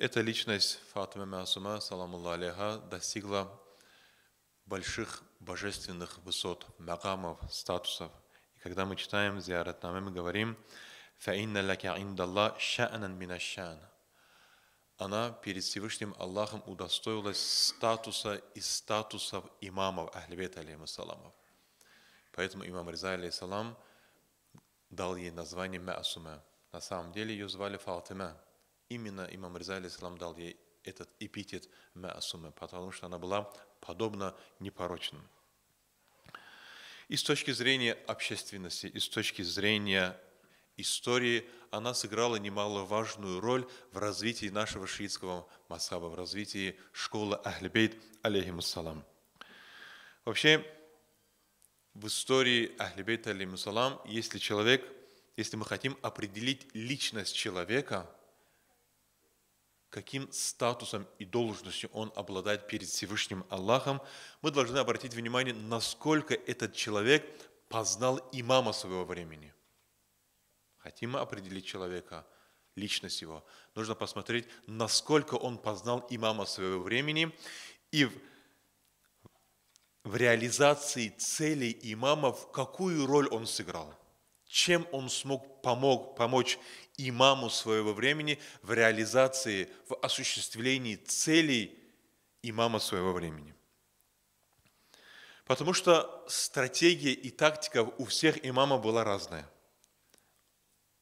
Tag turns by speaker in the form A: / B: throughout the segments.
A: Эта личность Фатима Масума, саламулла алейха, достигла больших божественных высот, мегамов статусов. И когда мы читаем зияратнаме, мы говорим «Фаинна лака индалла ша'нан минашан». Она перед Всевышним Аллахом удостоилась статуса и статусов имамов, ахлибет саламов. Поэтому имам Риза, салам дал ей название Масума. На самом деле ее звали Фатима, Именно имам Ризали Салам дал ей этот эпитет Маасума, потому что она была подобна непорочна. И с точки зрения общественности, и с точки зрения истории, она сыграла немаловажную роль в развитии нашего шиитского масаба, в развитии школы Ахлибейт, алейхимуссалам. Вообще, в истории Ахлибейта, алейхимуссалам, если человек, если мы хотим определить личность человека – каким статусом и должностью он обладает перед Всевышним Аллахом, мы должны обратить внимание, насколько этот человек познал имама своего времени. Хотим мы определить человека, личность его, нужно посмотреть, насколько он познал имама своего времени и в, в реализации целей имама, в какую роль он сыграл – чем он смог помог, помочь имаму своего времени в реализации, в осуществлении целей имама своего времени. Потому что стратегия и тактика у всех имама была разная.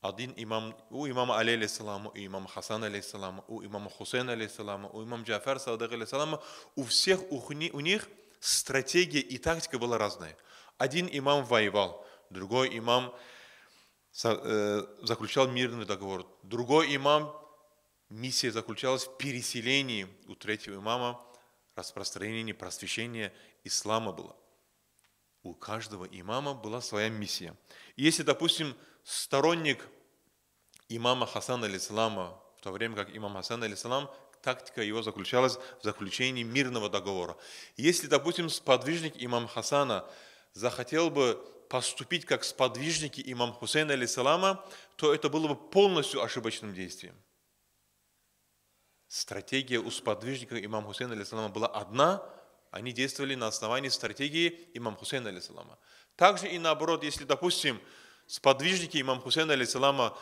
A: Один имам, у имама Али алейсалама, у имама Хасан алейсалама, у имама Хусейна алейсалама, у имама Джафар Саудах алейсалама, у всех у, у них стратегия и тактика была разная. Один имам воевал, другой имам Э, заключал мирный договор. Другой имам, миссия заключалась в переселении у третьего имама, распространение просвещения ислама было. У каждого имама была своя миссия. И если, допустим, сторонник имама Хасана Алисалама, в то время как имам Хасан Алисалам, тактика его заключалась в заключении мирного договора. Если, допустим, сподвижник имам Хасана захотел бы поступить как сподвижники имам Хусейна алейсалама, то это было бы полностью ошибочным действием. Стратегия у сподвижников имам Хусейна алейсалама была одна, они действовали на основании стратегии имам Хусейна алейсалама. Также и наоборот, если, допустим, сподвижники имам Хусейна алейсалама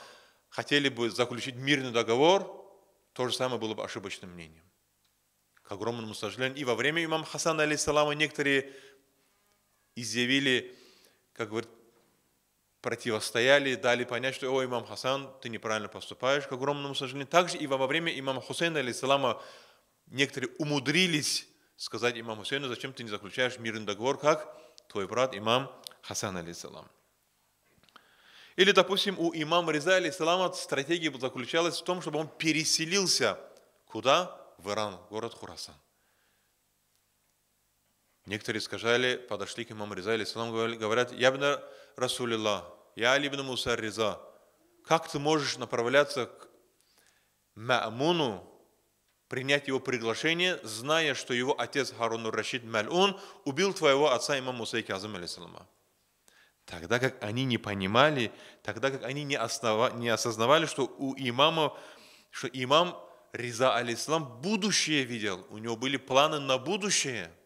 A: хотели бы заключить мирный договор, то же самое было бы ошибочным мнением. К огромному сожалению, и во время имам Хасана алейсалама некоторые изъявили как говорит, противостояли, дали понять, что, о, имам Хасан, ты неправильно поступаешь, к огромному сожалению. Также и во время имама Хусейна, алейсалама, некоторые умудрились сказать имаму Хусейну, зачем ты не заключаешь мирный договор, как твой брат имам Хасан, алейсалам. Или, допустим, у имама Риза, алейсалама, стратегия заключалась в том, чтобы он переселился куда? В Иран, город Хурасан. Некоторые сказали, подошли к имаму Риза, и салам говорят, «Я бин Расулилла, я Алибн Муса Риза». Как ты можешь направляться к Маамуну, принять его приглашение, зная, что его отец Харун Рашид Мальун убил твоего отца имама Муса и Казам, Тогда как они не понимали, тогда как они не, основа, не осознавали, что у имама, что имам Риза, алейсалам, будущее видел, у него были планы на будущее –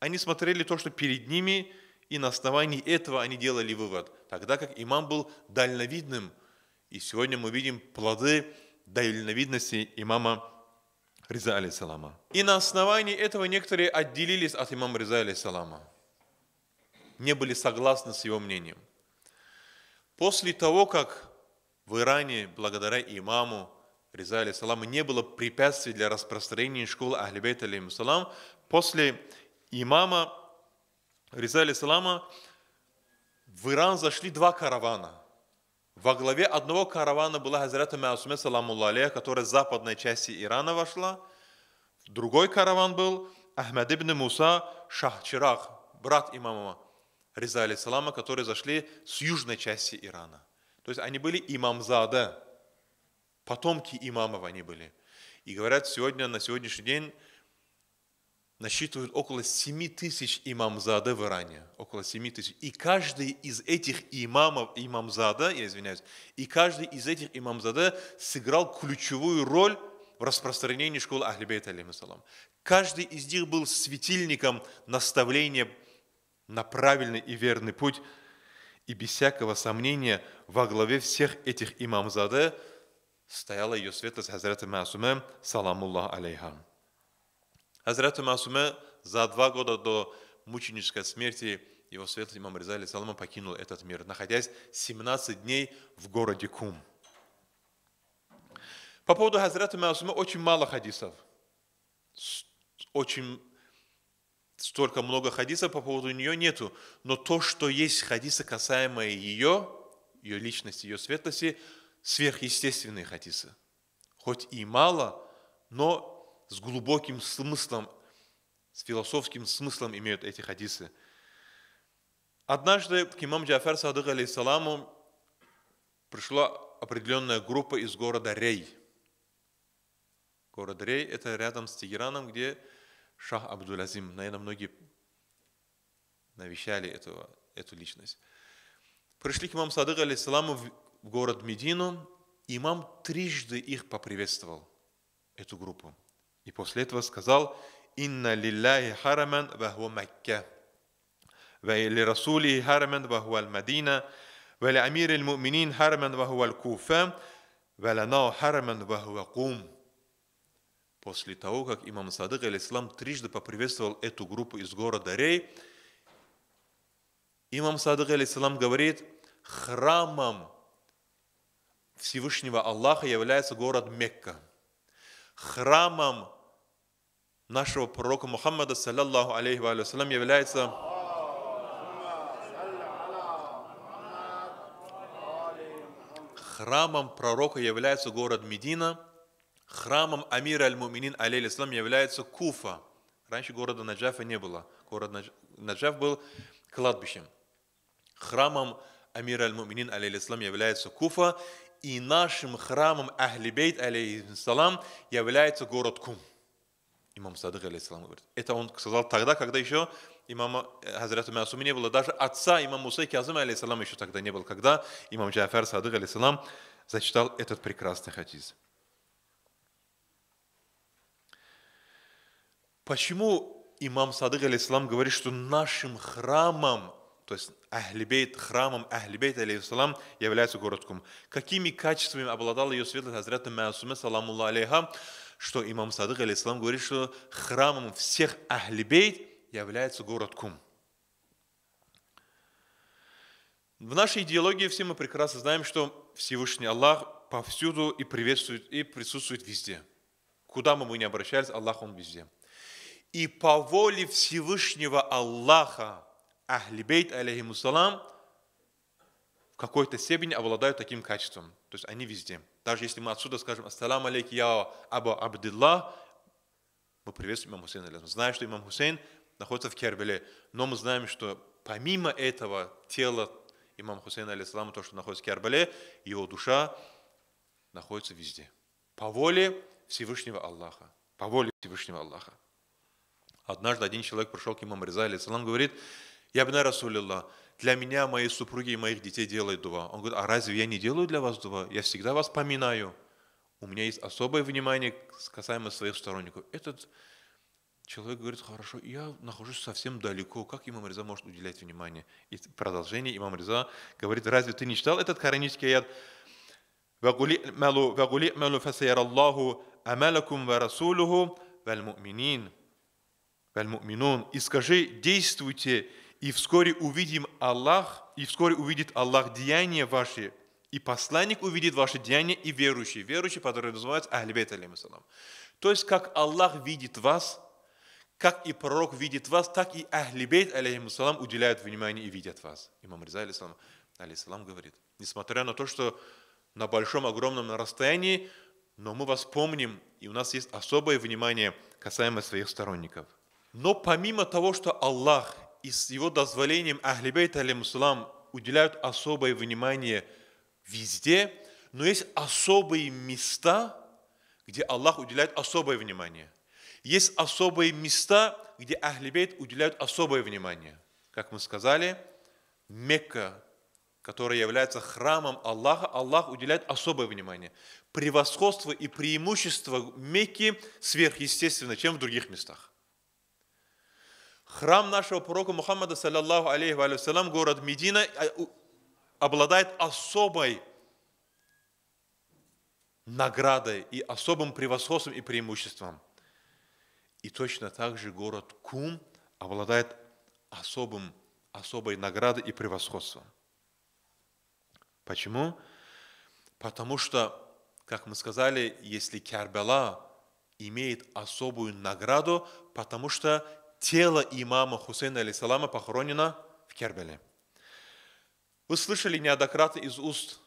A: они смотрели то, что перед ними, и на основании этого они делали вывод, тогда как имам был дальновидным. И сегодня мы видим плоды дальновидности имама Риза алейсалама. И на основании этого некоторые отделились от имама Риза алейсалама. Не были согласны с его мнением. После того, как в Иране, благодаря имаму Риза алейсалама, не было препятствий для распространения школы Ахлибейта алейсалам, после имама Ризали Салама в Иран зашли два каравана. Во главе одного каравана была Хазрата Маусуме Саламулла которая с западной части Ирана вошла. Другой караван был Ахмад ибн Муса Шахчирах, брат имама Риза Салама, которые зашли с южной части Ирана. То есть они были имамзада, потомки имамов они были. И говорят, сегодня, на сегодняшний день насчитывают около 7 тысяч имамзада в Иране. Около 7 тысяч. И каждый из этих имамов, имамзада, я извиняюсь, и каждый из этих имамзада сыграл ключевую роль в распространении школы Ахлибейт, алеймиссалам. Каждый из них был светильником наставления на правильный и верный путь. И без всякого сомнения во главе всех этих имамзаде стояла ее светлость Хазрата Масуме, саламуллах алейхам. Хазрат Масуме за два года до мученической смерти его светлый имам Ризали Салама покинул этот мир, находясь 17 дней в городе Кум. По поводу Хазрата Масума очень мало хадисов. Очень столько много хадисов по поводу нее нету. Но то, что есть хадисы, касаемые ее, ее личности, ее светлости, сверхъестественные хадисы. Хоть и мало, но с глубоким смыслом, с философским смыслом имеют эти хадисы. Однажды к имам Джафар Садык, алейсаламу, пришла определенная группа из города Рей. Город Рей – это рядом с Тегераном, где Шах Абдулазим. Наверное, многие навещали эту эту личность. Пришли к имаму Садык, алейсаламу, в город Медину. Имам трижды их поприветствовал, эту группу. И после этого сказал «Инна лилляхи хараман ваху Макка». ولرسوله هرما وهو المدينة ولأمير المؤمنين هرما وهو الكوفة ولنا هرما وهو Кум. После того, как имам Садык алислам трижды поприветствовал эту группу из города Рей, имам Садык алислам говорит, храмом Всевышнего Аллаха является город Мекка. Храмом нашего пророка Мухаммада, саллаллаху алейхи ва салям, является храмом пророка является город Медина, храмом Амира аль-Муминин, алейхи является Куфа. Раньше города Наджафа не было. Город Надж... Наджаф был кладбищем. Храмом Амира аль-Муминин, алейхи является Куфа. И нашим храмом Ахлибейт, алейхиссалам, является город Кум имам Садык, алейсалам, говорит. Это он сказал тогда, когда еще имама э, Хазрата Масуми не было, даже отца имама Муса и Кязыма, алейсалам, еще тогда не было, когда имам Джафар Садык, алейсалам, зачитал этот прекрасный хадис. Почему имам Садык, алейсалам, говорит, что нашим храмом, то есть Ахлибейт, храмом Ахлибейт, алейхиссалам, является городком? Какими качествами обладал ее светлый Хазрата Масуми, саламулла алейхам, что имам Садык, алейсалам, говорит, что храмом всех Ахлибейт является город Кум. В нашей идеологии все мы прекрасно знаем, что Всевышний Аллах повсюду и приветствует, и присутствует везде. Куда мы бы ни обращались, Аллах Он везде. И по воле Всевышнего Аллаха, Ахлибейт, алейхимуссалам, какой-то степени обладают таким качеством. То есть они везде. Даже если мы отсюда скажем «Ассалам алейки, я Аба Абдилла», мы приветствуем имам Хусейна. Знаем, что имам Хусейн находится в Кербеле, но мы знаем, что помимо этого тела имам Хусейна, алейсалама, то, что находится в Кербеле, его душа находится везде. По воле Всевышнего Аллаха. По воле Всевышнего Аллаха. Однажды один человек пришел к имаму Реза, алейсалам, говорит, «Я бна Расулилла, для меня, моей супруги и моих детей делает дуа. Он говорит, а разве я не делаю для вас дуа? Я всегда вас поминаю. У меня есть особое внимание касаемо своих сторонников. Этот человек говорит, хорошо, я нахожусь совсем далеко, как имам Реза может уделять внимание? И продолжение имам Реза говорит, разве ты не читал этот коранический аят? وَقُلِ اِعْمَلُوا فَسَيَرَ اللَّهُ أَمَلَكُمْ وَرَسُولُهُ وَالْمُؤْمِنِينَ وَالْمُؤْمِنُونَ И скажи, действуйте, и вскоре увидим Аллах, и вскоре увидит Аллах деяния ваши, и посланник увидит ваши деяния, и верующие. Верующие которые называются Ахлибет, алеймиссалам. То есть, как Аллах видит вас, как и пророк видит вас, так и Ахлибейт, алейхиссалам, уделяют внимание и видят вас. Имам Риза, алейхиссалам, алейхиссалам говорит, несмотря на то, что на большом, огромном расстоянии, но мы вас помним, и у нас есть особое внимание касаемо своих сторонников. Но помимо того, что Аллах и с его дозволением Ахлибейт алимсулам уделяют особое внимание везде, но есть особые места, где Аллах уделяет особое внимание. Есть особые места, где Ахлибейт уделяют особое внимание. Как мы сказали, Мекка, которая является храмом Аллаха, Аллах уделяет особое внимание. Превосходство и преимущество Мекки сверхъестественно, чем в других местах. Храм нашего пророка Мухаммада, саллаллаху алейхи вассалам, город Медина, а, обладает особой наградой и особым превосходством и преимуществом. И точно так же город Кум обладает особым, особой наградой и превосходством. Почему? Потому что, как мы сказали, если Кербела имеет особую награду, потому что тело имама Хусейна алейсалама похоронено в Кербеле. Вы слышали неоднократно из уст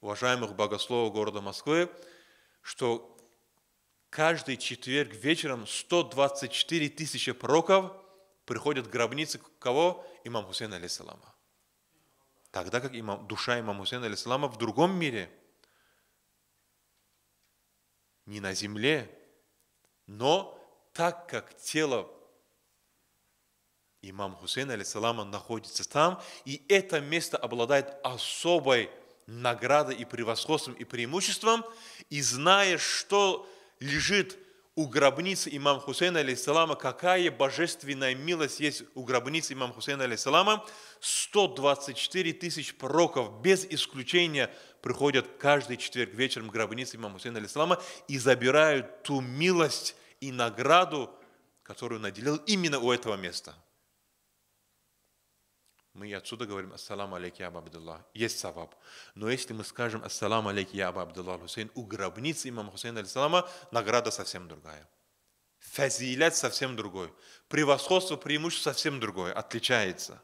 A: уважаемых богословов города Москвы, что каждый четверг вечером 124 тысячи пророков приходят к гробнице кого? Имам Хусейна алейсалама. Тогда как имам, душа имама Хусейна алейсалама в другом мире, не на земле, но так как тело Имам Хусейн, алейсалам, находится там, и это место обладает особой наградой и превосходством и преимуществом, и зная, что лежит у гробницы имам Хусейна, алейсалама, какая божественная милость есть у гробницы имам Хусейна, алейсалама, 124 тысяч пророков без исключения приходят каждый четверг вечером к гробнице имама Хусейна, алейсалама, и забирают ту милость и награду, которую наделил именно у этого места – мы отсюда говорим «Ассаламу алейки, Аба Абдулла». Есть саваб. Но если мы скажем «Ассаламу алейки, я Аба Абдулла Хусейн», у гробницы имама Хусейна алейсалама награда совсем другая. Фазилят совсем другой. Превосходство, преимущество совсем другое. Отличается.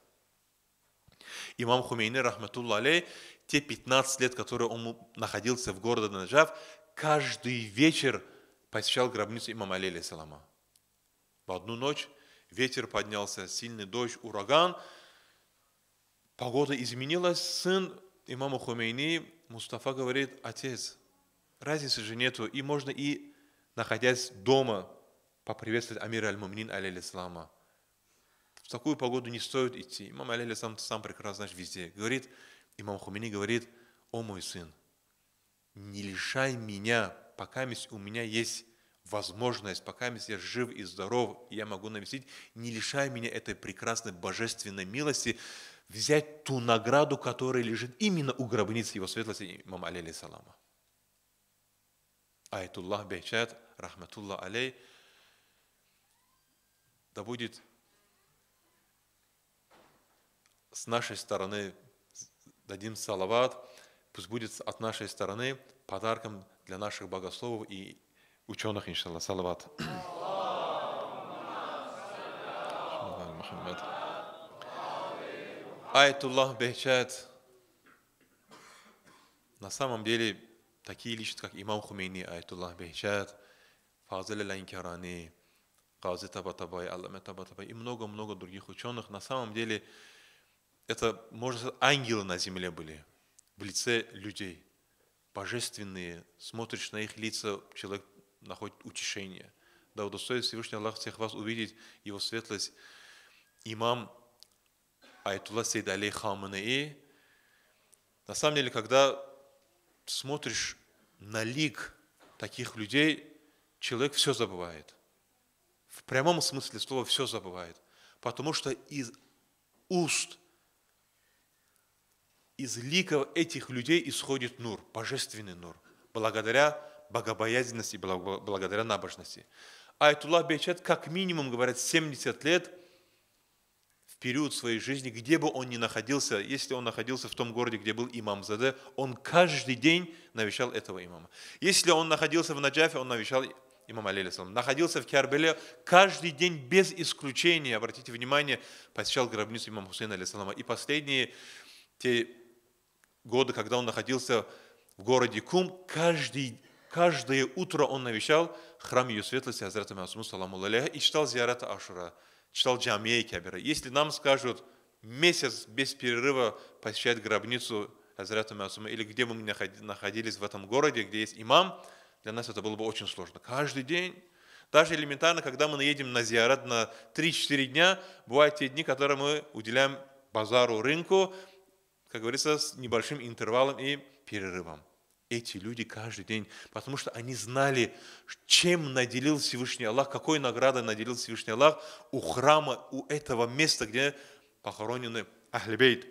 A: Имам Хумейни, рахматулла алей, те 15 лет, которые он находился в городе Наджав, каждый вечер посещал гробницу имама Али, алейсалама. В одну ночь ветер поднялся, сильный дождь, ураган – погода изменилась, сын имама Хумейни, Мустафа говорит, отец, разницы же нету, и можно и, находясь дома, поприветствовать Амир аль-Мумнин алейхиссалама. В такую погоду не стоит идти. Имам алейхиссалам сам прекрасно знаешь везде. Говорит, имам Хумейни говорит, о мой сын, не лишай меня, пока у меня есть возможность, пока я жив и здоров, и я могу навестить, не лишай меня этой прекрасной божественной милости, взять ту награду, которая лежит именно у гробницы его светлости имама алейхи салама. Айтуллах Бейчат, Рахматуллах алей, да будет с нашей стороны, дадим салават, пусть будет от нашей стороны подарком для наших богословов и ученых, иншаллах, салават. Аллаху Muhammad. Айтуллах Бехчат. На самом деле, такие личности, как имам Хумейни, Айтуллах Бехчат, Фазил Ланкарани, Гази Табатабай, Аллама Табатабай и много-много других ученых, на самом деле, это, может сказать, ангелы на земле были, в лице людей, божественные, смотришь на их лица, человек находит утешение. Да удостоит Всевышний Аллах всех вас увидеть его светлость. Имам Айтулла Сейд Али Хаманаи. На самом деле, когда смотришь на лик таких людей, человек все забывает. В прямом смысле слова все забывает. Потому что из уст, из ликов этих людей исходит нур, божественный нур, благодаря богобоязненности, благодаря набожности. Айтулла Бечет как минимум, говорят, 70 лет – период своей жизни, где бы он ни находился, если он находился в том городе, где был имам Заде, он каждый день навещал этого имама. Если он находился в Наджафе, он навещал имам Алейсалам, находился в Кербеле каждый день без исключения, обратите внимание, посещал гробницу имама Хусейна Алейсалама. И последние те годы, когда он находился в городе Кум, каждый, каждое утро он навещал храм Ее Светлости Хазрата Масуму Саламу и читал зиарата Ашура читал Джамия Кабира. Если нам скажут месяц без перерыва посещать гробницу Азрата Масума, или где мы находились в этом городе, где есть имам, для нас это было бы очень сложно. Каждый день даже элементарно, когда мы наедем на зиарат на 3-4 дня, бывают те дни, которые мы уделяем базару, рынку, как говорится, с небольшим интервалом и перерывом эти люди каждый день, потому что они знали, чем наделил Всевышний Аллах, какой наградой наделил Всевышний Аллах у храма, у этого места, где похоронены Ахлибейт,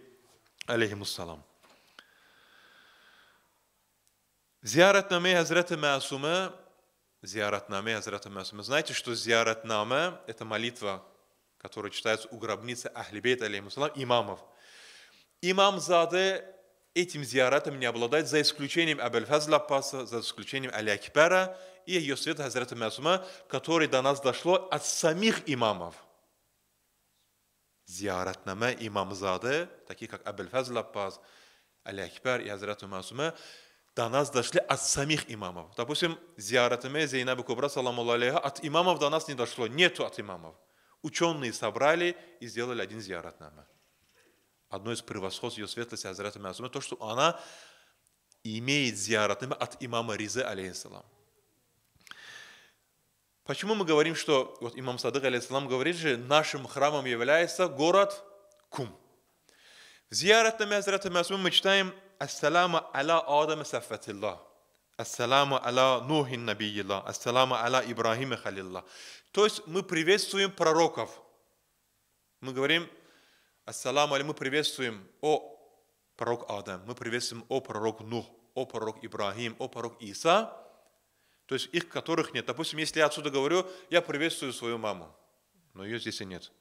A: алейхимуссалам. Зияратнаме Хазрата Маасума, Зияратнаме Хазрата Маасума. Знаете, что Зияратнаме – это молитва, которая читается у гробницы Ахлибейт, алейхиссалам имамов. Имам Заде этим зияратом не обладает, за исключением Абель-Фазла за исключением Аля-Акбара и ее света Хазрата Мазума, который до нас дошло от самих имамов. Зияратнаме имамзады, такие как Абель-Фазла Пас, аля и Хазрата Мазума, до нас дошли от самих имамов. Допустим, зияратаме Зейнаби Кубра, саламу алейха, от имамов до нас не дошло, нету от имамов. Ученые собрали и сделали один зияратнаме одно из превосходств ее светлости, Азрат Мазума, то, что она имеет зиарат от имама ризы алейхиссалам. Почему мы говорим, что вот имам Садык, алейхиссалам, говорит же, нашим храмом является город Кум. В зиарат Азрат Мазума мы читаем «Ассаламу аля Адама сафатиллах». Ассаламу аля Нухин Набиилла, ассаламу аля Ибрахима Халилла. То есть мы приветствуем пророков. Мы говорим, Ассаламу алейкум, мы приветствуем, о пророк Адам, мы приветствуем, о пророк Нух, о пророк Ибрахим, о пророк Иса, то есть их которых нет. Допустим, если я отсюда говорю, я приветствую свою маму, но ее здесь и нет.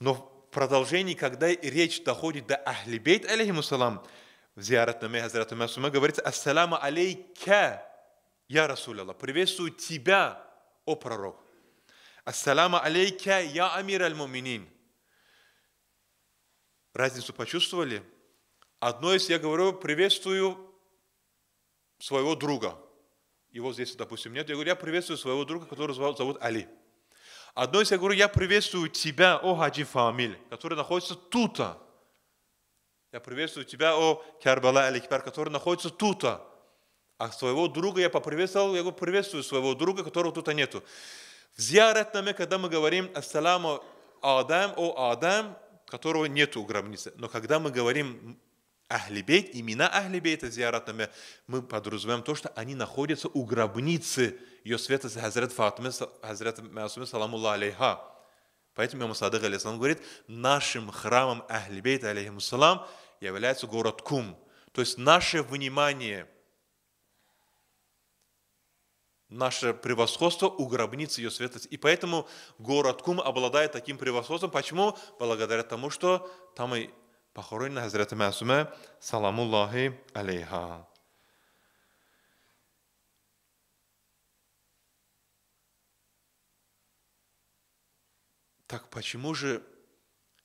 A: Но в продолжении, когда речь доходит до Ахлибейт, салам, в зиаратнаме Хазрат Масума говорится, «Ассаламу алейка, я Расулялла, приветствую тебя, о пророк». «Ассаламу алейка, я амир аль-муминин». Разницу почувствовали? Одно из, я говорю, приветствую своего друга. Его здесь, допустим, нет. Я говорю, я приветствую своего друга, которого зовут Али. Одно из, я говорю, я приветствую тебя, о Хаджи Фамиль, который находится тут. Я приветствую тебя, о Кербала Аликбар, который находится тут. А своего друга я поприветствовал, я говорю, приветствую своего друга, которого тут нету. В зиаратнаме, когда мы говорим «Ассаламу Адам», «О Адам», которого нет у гробницы. Но когда мы говорим Ахлибейт, имена Ахлибейта зиарат, например, мы подразумеваем то, что они находятся у гробницы ее святости Хазрат Фатмы, Хазрат Масуме, саламулла алейха. Поэтому имам Садык, алейхиссалам, говорит, нашим храмом Ахлибейта, алейхиссалам, является город Кум. То есть наше внимание – наше превосходство у гробницы ее светлости. И поэтому город Кум обладает таким превосходством. Почему? Благодаря тому, что там и похоронена Хазрата Масума, саламуллахи алейха. Так почему же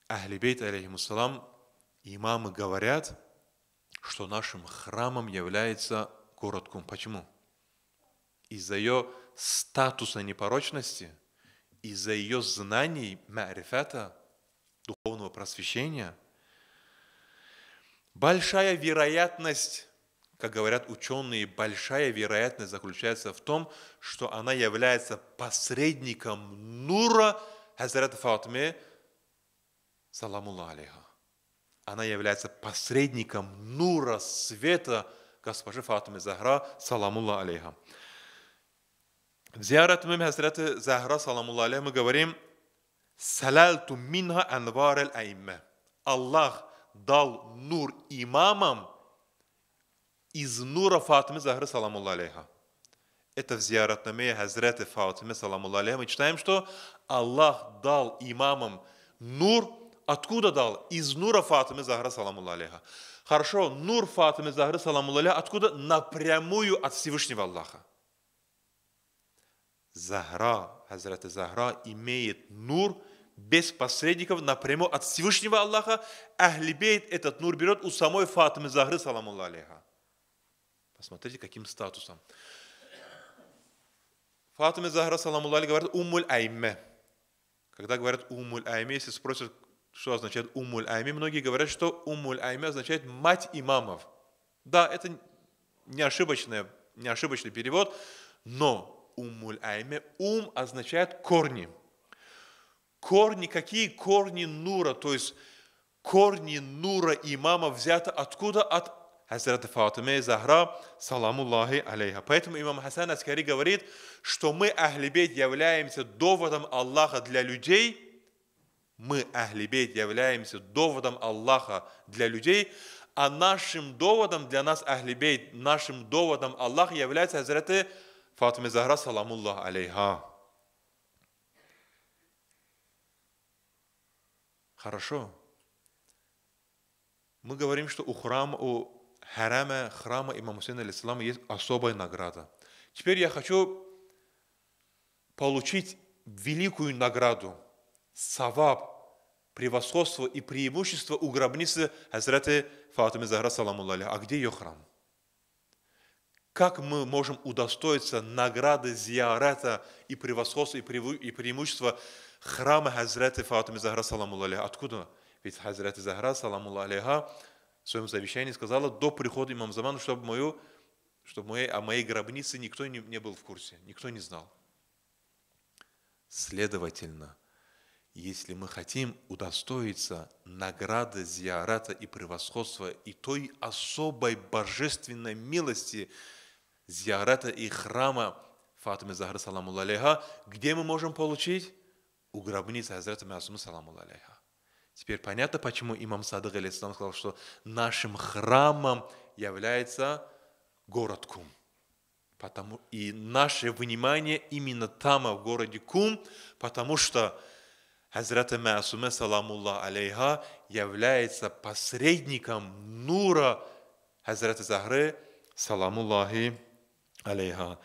A: Ахлибейт, алейхиссалам, имамы говорят, что нашим храмом является город Кум? Почему? из-за ее статуса непорочности, из-за ее знаний, мярифета, духовного просвещения, большая вероятность, как говорят ученые, большая вероятность заключается в том, что она является посредником Нура Хазрат Фатме, саламулла алейха. Она является посредником Нура, света госпожи Фатмы Захра, саламулла алейха. В зиярат мы Хазрат Захра, саламулла алейхи, мы говорим «Салялту минха анвар аль Аллах дал нур имамам из нура Фатимы Захры, саламулла алейха. Это в зияратнаме Хазраты Фатмы, саламулла алейха. Мы читаем, что Аллах дал имамам нур, откуда дал? Из нура Фатимы Захры, саламулла алейха. Хорошо, нур Фатимы Захры, саламулла алейха, откуда? Напрямую от Всевышнего Аллаха. Захра, Хазрата Захра имеет нур без посредников напрямую от Всевышнего Аллаха. Ахлибейт этот нур берет у самой Фатмы Захры, саламулла алейха. Посмотрите, каким статусом. Фатима Захра, саламулла алейха, говорит «умуль айме». Когда говорят «умуль айме», если спросят, что означает «умуль айме», многие говорят, что «умуль айме» означает «мать имамов». Да, это не, ошибочное, не ошибочный перевод, но умуль айме. Ум означает корни. Корни, какие корни нура, то есть корни нура имама взяты откуда? От Хазрата Фатиме Захра, саламуллахи алейха. Поэтому имам Хасан Аскари говорит, что мы, Ахлибейт, являемся доводом Аллаха для людей, мы, Ахлибейт, являемся доводом Аллаха для людей, а нашим доводом для нас, Ахлибейт, нашим доводом Аллах является Хазраты Fatıma Zahra salamullah алейха. Хорошо. Мы говорим, что у храма, у харама, храма имама Хусейна алейсалама есть особая награда. Теперь я хочу получить великую награду, саваб, превосходство и преимущество у гробницы Хазраты Фатумы Захра, саламу А где ее храм? Как мы можем удостоиться награды зиарета и превосходства, и, преимущества храма Хазраты Фатами Захра Саламу Откуда? Ведь Хазраты Захра Саламу Алейха в своем завещании сказала до прихода имам Замана, чтобы, мою, чтобы моей, о моей гробнице никто не, не был в курсе, никто не знал. Следовательно, если мы хотим удостоиться награды зиарата и превосходства и той особой божественной милости, зиарата и храма Фатимы Захры, саламу где мы можем получить? У гробницы Хазрата Масума, саламу Теперь понятно, почему имам Садык Алисалам сказал, что нашим храмом является город Кум. Потому, и наше внимание именно там, а в городе Кум, потому что Хазрата Масума, саламулла алейха, является посредником нура Хазрата Захры, саламуллахи عليها